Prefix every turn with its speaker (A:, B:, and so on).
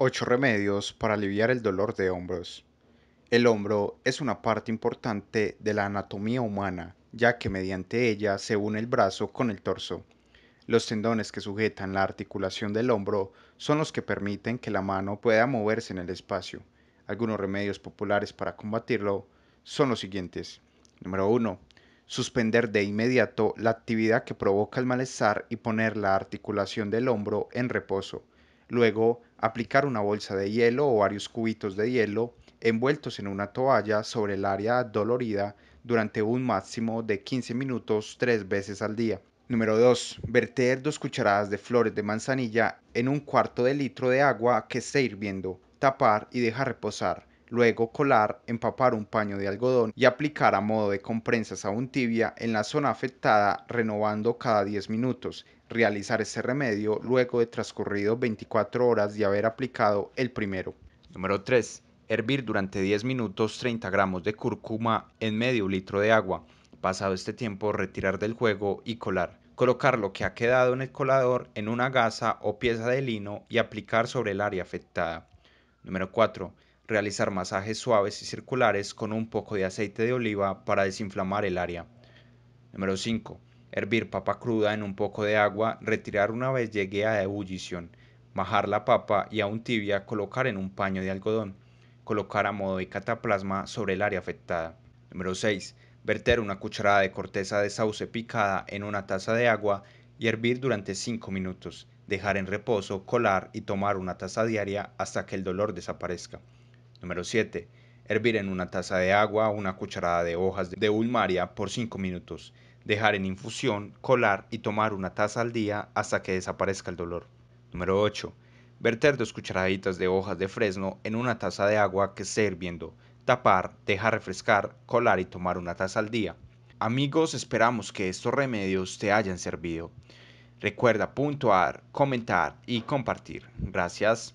A: 8 remedios para aliviar el dolor de hombros. El hombro es una parte importante de la anatomía humana, ya que mediante ella se une el brazo con el torso. Los tendones que sujetan la articulación del hombro son los que permiten que la mano pueda moverse en el espacio. Algunos remedios populares para combatirlo son los siguientes. Número 1. Suspender de inmediato la actividad que provoca el malestar y poner la articulación del hombro en reposo. Luego, aplicar una bolsa de hielo o varios cubitos de hielo envueltos en una toalla sobre el área dolorida durante un máximo de 15 minutos tres veces al día. Número 2. Verter dos cucharadas de flores de manzanilla en un cuarto de litro de agua que esté hirviendo. Tapar y dejar reposar. Luego colar, empapar un paño de algodón y aplicar a modo de comprensas un tibia en la zona afectada renovando cada 10 minutos. Realizar este remedio luego de transcurrido 24 horas de haber aplicado el primero. Número 3. Hervir durante 10 minutos 30 gramos de cúrcuma en medio litro de agua. Pasado este tiempo, retirar del juego y colar. Colocar lo que ha quedado en el colador en una gasa o pieza de lino y aplicar sobre el área afectada. Número 4 realizar masajes suaves y circulares con un poco de aceite de oliva para desinflamar el área. Número 5. Hervir papa cruda en un poco de agua, retirar una vez llegue a ebullición, majar la papa y aún tibia colocar en un paño de algodón, colocar a modo de cataplasma sobre el área afectada. Número 6. Verter una cucharada de corteza de sauce picada en una taza de agua y hervir durante 5 minutos, dejar en reposo, colar y tomar una taza diaria hasta que el dolor desaparezca. Número 7. Hervir en una taza de agua una cucharada de hojas de ulmaria por 5 minutos. Dejar en infusión, colar y tomar una taza al día hasta que desaparezca el dolor. Número 8. Verter dos cucharaditas de hojas de fresno en una taza de agua que esté hirviendo. Tapar, dejar refrescar, colar y tomar una taza al día. Amigos, esperamos que estos remedios te hayan servido. Recuerda puntuar, comentar y compartir. Gracias.